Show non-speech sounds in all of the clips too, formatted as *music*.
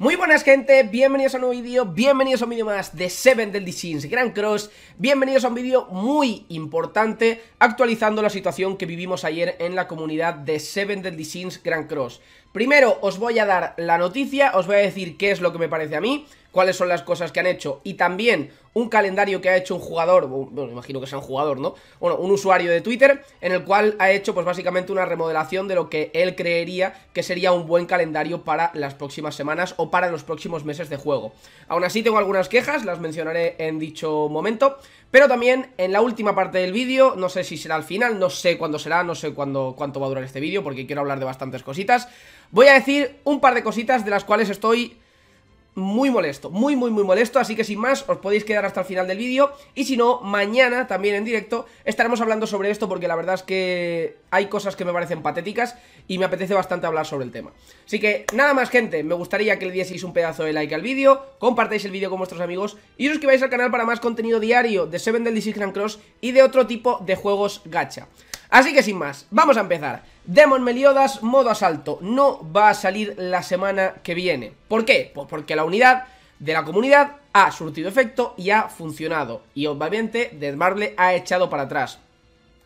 Muy buenas gente, bienvenidos a un nuevo vídeo, bienvenidos a un vídeo más de Seven del Sins Grand Cross Bienvenidos a un vídeo muy importante actualizando la situación que vivimos ayer en la comunidad de Seven del Sins Grand Cross Primero os voy a dar la noticia, os voy a decir qué es lo que me parece a mí, cuáles son las cosas que han hecho y también un calendario que ha hecho un jugador, bueno, imagino que sea un jugador, ¿no? Bueno, un usuario de Twitter en el cual ha hecho pues básicamente una remodelación de lo que él creería que sería un buen calendario para las próximas semanas o para los próximos meses de juego. Aún así tengo algunas quejas, las mencionaré en dicho momento, pero también en la última parte del vídeo, no sé si será al final, no sé cuándo será, no sé cuándo, cuánto va a durar este vídeo porque quiero hablar de bastantes cositas. Voy a decir un par de cositas de las cuales estoy muy molesto, muy muy muy molesto, así que sin más os podéis quedar hasta el final del vídeo y si no, mañana también en directo estaremos hablando sobre esto porque la verdad es que hay cosas que me parecen patéticas y me apetece bastante hablar sobre el tema. Así que nada más gente, me gustaría que le dieseis un pedazo de like al vídeo, compartáis el vídeo con vuestros amigos y suscribáis al canal para más contenido diario de Seven Deadly Six Grand Cross y de otro tipo de juegos gacha. Así que sin más, vamos a empezar. Demon Meliodas, modo asalto, no va a salir la semana que viene. ¿Por qué? Pues porque la unidad de la comunidad ha surtido efecto y ha funcionado. Y obviamente Marble ha echado para atrás.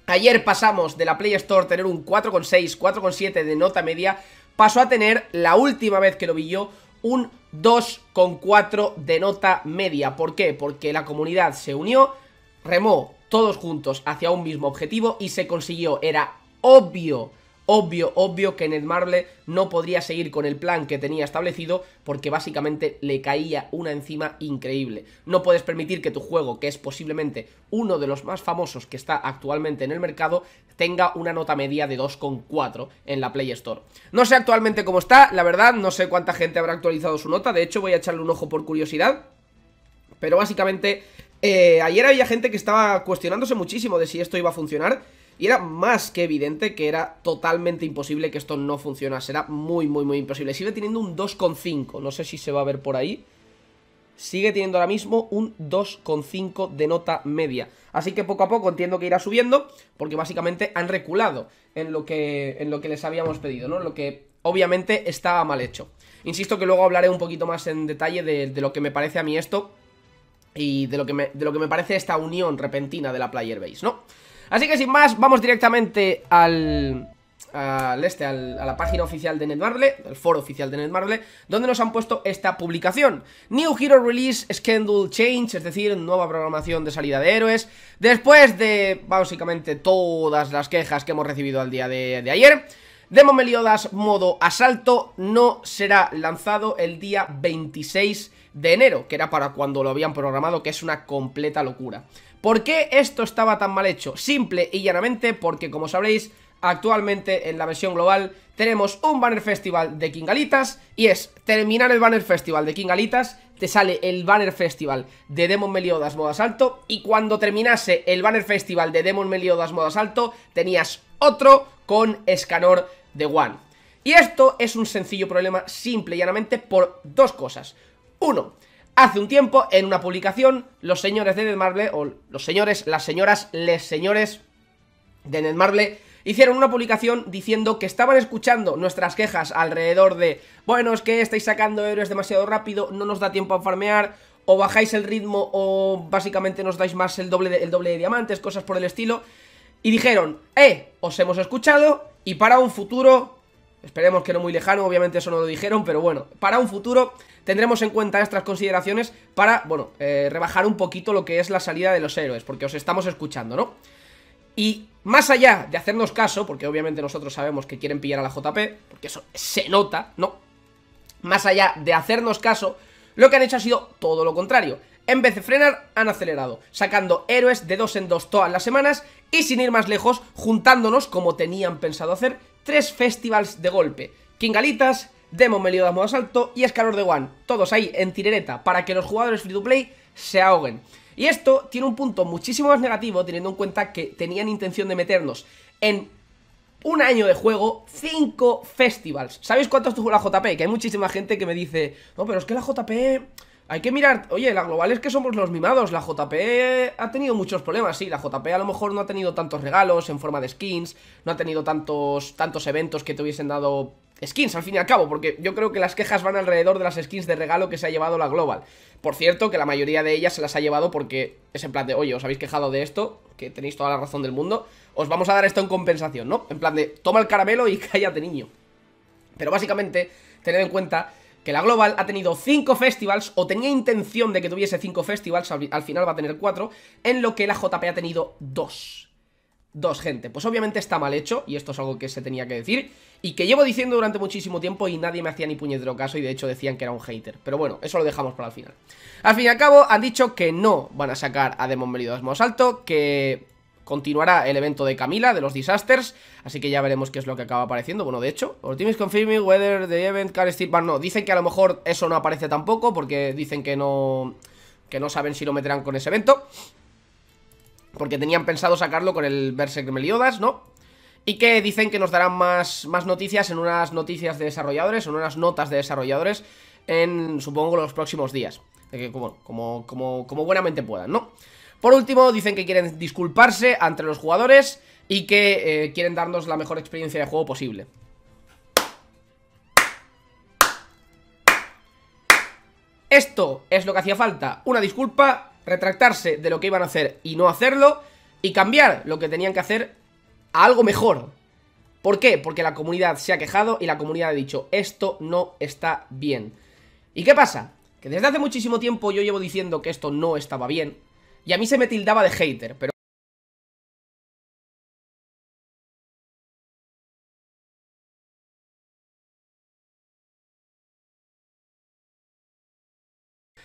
Ayer pasamos de la Play Store tener un 4,6, 4,7 de nota media, pasó a tener, la última vez que lo vi yo, un 2,4 de nota media. ¿Por qué? Porque la comunidad se unió, remó todos juntos hacia un mismo objetivo y se consiguió, era obvio obvio, obvio que Ned Marble no podría seguir con el plan que tenía establecido porque básicamente le caía una encima increíble. No puedes permitir que tu juego, que es posiblemente uno de los más famosos que está actualmente en el mercado, tenga una nota media de 2,4 en la Play Store. No sé actualmente cómo está, la verdad, no sé cuánta gente habrá actualizado su nota, de hecho voy a echarle un ojo por curiosidad. Pero básicamente eh, ayer había gente que estaba cuestionándose muchísimo de si esto iba a funcionar. Y era más que evidente que era totalmente imposible que esto no funcionase. Era muy, muy, muy imposible. Sigue teniendo un 2,5. No sé si se va a ver por ahí. Sigue teniendo ahora mismo un 2,5 de nota media. Así que poco a poco entiendo que irá subiendo. Porque básicamente han reculado en lo que, en lo que les habíamos pedido, ¿no? Lo que obviamente estaba mal hecho. Insisto que luego hablaré un poquito más en detalle de, de lo que me parece a mí esto y de lo, que me, de lo que me parece esta unión repentina de la player base, ¿no? Así que sin más, vamos directamente al, al este, a la página oficial de Netmarble, El foro oficial de Netmarble, donde nos han puesto esta publicación. New Hero Release Schedule Change, es decir, nueva programación de salida de héroes, después de básicamente todas las quejas que hemos recibido al día de, de ayer. Demon Meliodas modo asalto no será lanzado el día 26 de enero, que era para cuando lo habían programado, que es una completa locura. ¿Por qué esto estaba tan mal hecho? Simple y llanamente porque, como sabréis, actualmente en la versión global tenemos un Banner Festival de Kingalitas y es terminar el Banner Festival de Kingalitas, te sale el Banner Festival de Demon Meliodas Modo Asalto y cuando terminase el Banner Festival de Demon Meliodas Modo Asalto tenías otro con Escanor de One. Y esto es un sencillo problema simple y llanamente por dos cosas. Uno, hace un tiempo en una publicación los señores de Netmarble, o los señores, las señoras, les señores de Netmarble hicieron una publicación diciendo que estaban escuchando nuestras quejas alrededor de bueno, es que estáis sacando héroes demasiado rápido, no nos da tiempo a farmear, o bajáis el ritmo o básicamente nos dais más el doble el doble de diamantes, cosas por el estilo. Y dijeron, eh, os hemos escuchado, y para un futuro, esperemos que no muy lejano, obviamente eso no lo dijeron, pero bueno, para un futuro tendremos en cuenta estas consideraciones para, bueno, eh, rebajar un poquito lo que es la salida de los héroes, porque os estamos escuchando, ¿no? Y más allá de hacernos caso, porque obviamente nosotros sabemos que quieren pillar a la JP, porque eso se nota, ¿no? Más allá de hacernos caso, lo que han hecho ha sido todo lo contrario. En vez de frenar, han acelerado, sacando héroes de dos en dos todas las semanas y sin ir más lejos, juntándonos, como tenían pensado hacer, tres festivals de golpe. Kingalitas, Demon Meliodas Modo Asalto y Escalor de One. Todos ahí en tirereta para que los jugadores free to play se ahoguen. Y esto tiene un punto muchísimo más negativo teniendo en cuenta que tenían intención de meternos en un año de juego, cinco festivals. ¿Sabéis cuánto estuvo la JP? Que hay muchísima gente que me dice, no, pero es que la JP hay que mirar, oye, la global es que somos los mimados, la JP ha tenido muchos problemas, sí, la JP a lo mejor no ha tenido tantos regalos en forma de skins, no ha tenido tantos, tantos eventos que te hubiesen dado skins al fin y al cabo, porque yo creo que las quejas van alrededor de las skins de regalo que se ha llevado la global. Por cierto, que la mayoría de ellas se las ha llevado porque es en plan de, oye, os habéis quejado de esto, que tenéis toda la razón del mundo, os vamos a dar esto en compensación, ¿no? En plan de, toma el caramelo y *laughs* cállate niño. Pero básicamente, tened en cuenta que la Global ha tenido 5 festivals, o tenía intención de que tuviese 5 festivals, al, final va a tener 4, en lo que la JP ha tenido 2. Dos, gente. Pues obviamente está mal hecho, y esto es algo que se tenía que decir, y que llevo diciendo durante muchísimo tiempo y nadie me hacía ni puñetero caso, y de hecho decían que era un hater. Pero bueno, eso lo dejamos para el final. Al fin y al cabo, han dicho que no van a sacar a Demon de mosalto Alto, que continuará el evento de Camila, de los disasters, así que ya veremos qué es lo que acaba apareciendo. Bueno, de hecho, confirming weather the event no, dicen que a lo mejor eso no aparece tampoco, porque dicen que no... que no saben si lo meterán con ese evento. Porque tenían pensado sacarlo con el Berserk Meliodas, ¿no? Y que dicen que nos darán más, más noticias en unas noticias de desarrolladores, en unas notas de desarrolladores, en, supongo, los próximos días. como, como, como buenamente puedan, ¿no? Por último, dicen que quieren disculparse ante los jugadores y que eh, quieren darnos la mejor experiencia de juego posible. Esto es lo que hacía falta, una disculpa, retractarse de lo que iban a hacer y no hacerlo, y cambiar lo que tenían que hacer a algo mejor. ¿Por qué? Porque la comunidad se ha quejado y la comunidad ha dicho, esto no está bien. ¿Y qué pasa? Que desde hace muchísimo tiempo yo llevo diciendo que esto no estaba bien, y a mí se me tildaba de hater, pero...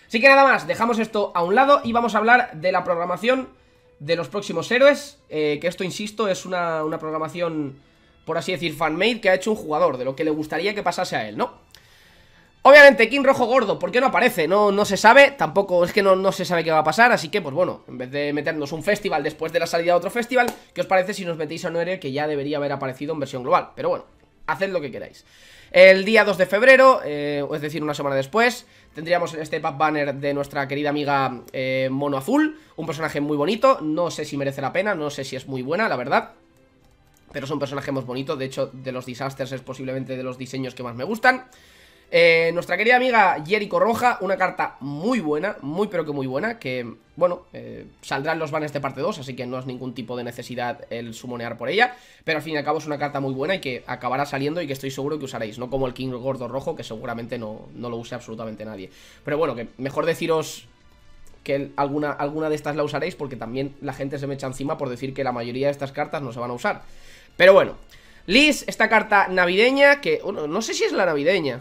Así que nada más, dejamos esto a un lado y vamos a hablar de la programación de los próximos héroes, eh, que esto, insisto, es una, programación, por así decir, fan-made, que ha hecho un jugador, de lo que le gustaría que pasase a él, ¿no? Obviamente, King Rojo gordo, ¿por qué no aparece? No, no se sabe, tampoco es que no, no, se sabe qué va a pasar, así que, pues bueno, en vez de meternos un festival después de la salida de otro festival, ¿qué os parece si nos metéis a un que ya debería haber aparecido en versión global? Pero bueno, haced lo que queráis. El día 2 de febrero, eh, es decir, una semana después, tendríamos este pop banner de nuestra querida amiga eh, Mono Azul, un personaje muy bonito, no sé si merece la pena, no sé si es muy buena, la verdad. Pero es un personaje muy bonito, de hecho, de los disasters es posiblemente de los diseños que más me gustan. Eh, nuestra querida amiga Jerico Roja, una carta muy buena, muy pero que muy buena, que, bueno, eh, saldrán los vanes de parte 2, así que no es ningún tipo de necesidad el sumonear por ella, pero al fin y al cabo es una carta muy buena y que acabará saliendo y que estoy seguro que usaréis, no como el King Gordo Rojo, que seguramente no, lo use absolutamente nadie. Pero bueno, que mejor deciros que alguna, alguna de estas la usaréis, porque también la gente se me echa encima por decir que la mayoría de estas cartas no se van a usar. Pero bueno, Liz, esta carta navideña, que, no sé si es la navideña...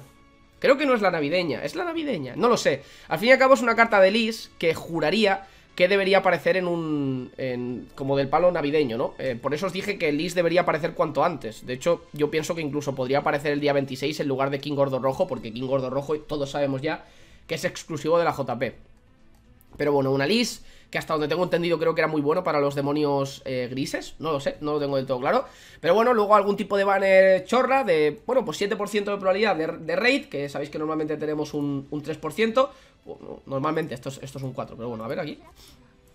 Creo que no es la navideña, es la navideña, no lo sé. Al fin y al cabo es una carta de Liz que juraría que debería aparecer en un... En, como del palo navideño, ¿no? Eh, por eso os dije que Liz debería aparecer cuanto antes. De hecho, yo pienso que incluso podría aparecer el día 26 en lugar de King Gordo Rojo, porque King Gordo Rojo todos sabemos ya que es exclusivo de la JP. Pero bueno, una Lis, que hasta donde tengo entendido creo que era muy bueno para los demonios eh, grises, no lo sé, no lo tengo del todo claro. Pero bueno, luego algún tipo de banner chorra de, bueno, pues 7% de probabilidad de, raid, que sabéis que normalmente tenemos un, 3%, normalmente esto es, esto es un 4, pero bueno, a ver aquí.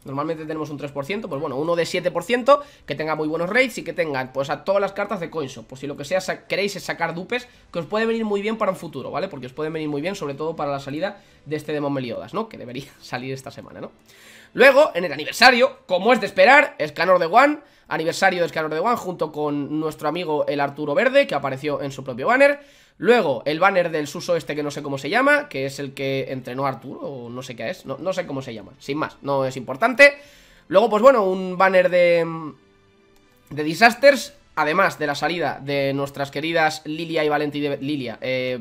Normalmente tenemos un 3%, pues bueno, uno de 7% que tenga muy buenos raids y que tenga, pues a todas las cartas de CoinShop. Pues si lo que sea queréis es sacar dupes, que os puede venir muy bien para un futuro, ¿vale? Porque os puede venir muy bien, sobre todo para la salida de este Demon Meliodas, ¿no? Que debería *laughs* salir esta semana, ¿no? Luego, en el aniversario, como es de esperar, Scanner de One, aniversario de Scanner de One junto con nuestro amigo el Arturo Verde, que apareció en su propio banner. Luego, el banner del Suso este que no sé cómo se llama, que es el que entrenó Arturo, o no sé qué es, no, sé cómo se llama, sin más, no es importante. Luego, pues bueno, un banner de, de Disasters, además de la salida de nuestras queridas Lilia y Valenti de... Lilia, eh...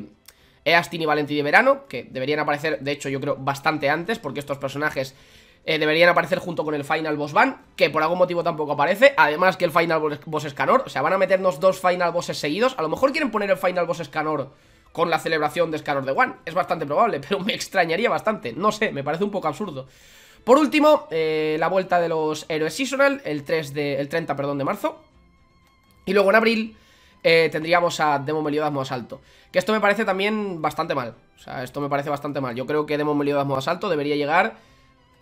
y Valenti de verano, que deberían aparecer, de hecho, yo creo, bastante antes, porque estos personajes eh, deberían aparecer junto con el Final Boss Van, que por algún motivo tampoco aparece, además que el Final Boss Escanor, o sea, van a meternos dos Final Bosses seguidos, a lo mejor quieren poner el Final Boss Escanor con la celebración de Escanor de One, es bastante probable, *laughs* pero me extrañaría bastante, no sé, me parece un poco absurdo. Por último, eh, la vuelta de los héroes seasonal, el, 3 de, el 30 perdón, de marzo, y luego en abril... Eh, tendríamos a Demon Meliodas más alto. Que esto me parece también bastante mal. O sea, esto me parece bastante mal. Yo creo que Demon Meliodas alto debería llegar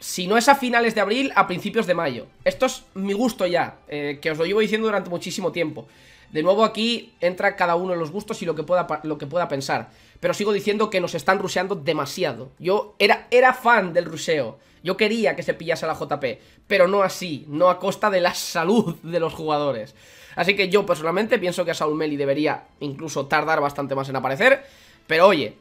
si no es a finales de abril, a principios de mayo. Esto es mi gusto ya, eh, que os lo llevo diciendo durante muchísimo tiempo. De nuevo aquí entra cada uno en los gustos y lo que pueda, lo que pueda pensar. Pero sigo diciendo que nos están ruseando demasiado. Yo era, era fan del ruseo. Yo quería que se pillase la JP, pero no así, no a costa de la salud de los jugadores. Así que yo personalmente pienso que a Saul Meli debería incluso tardar bastante más en aparecer. Pero oye,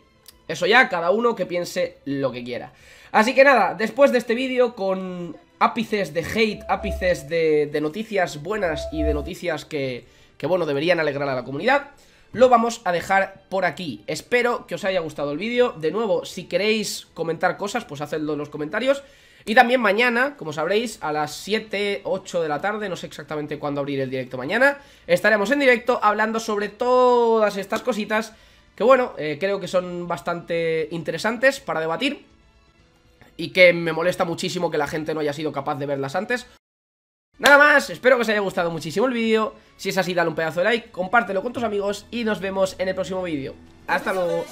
eso ya, cada uno que piense lo que quiera. Así que nada, después de este vídeo con ápices de hate, ápices de, noticias buenas y de noticias que, que, bueno, deberían alegrar a la comunidad, lo vamos a dejar por aquí. Espero que os haya gustado el vídeo. De nuevo, si queréis comentar cosas, pues hacedlo en los comentarios. Y también mañana, como sabréis, a las 7, 8 de la tarde, no sé exactamente cuándo abrir el directo mañana, estaremos en directo hablando sobre todas estas cositas que bueno, eh, creo que son bastante interesantes para debatir y que me molesta muchísimo que la gente no haya sido capaz de verlas antes. Nada más, espero que os haya gustado muchísimo el vídeo, si es así dale un pedazo de like, compártelo con tus amigos y nos vemos en el próximo vídeo. ¡Hasta luego!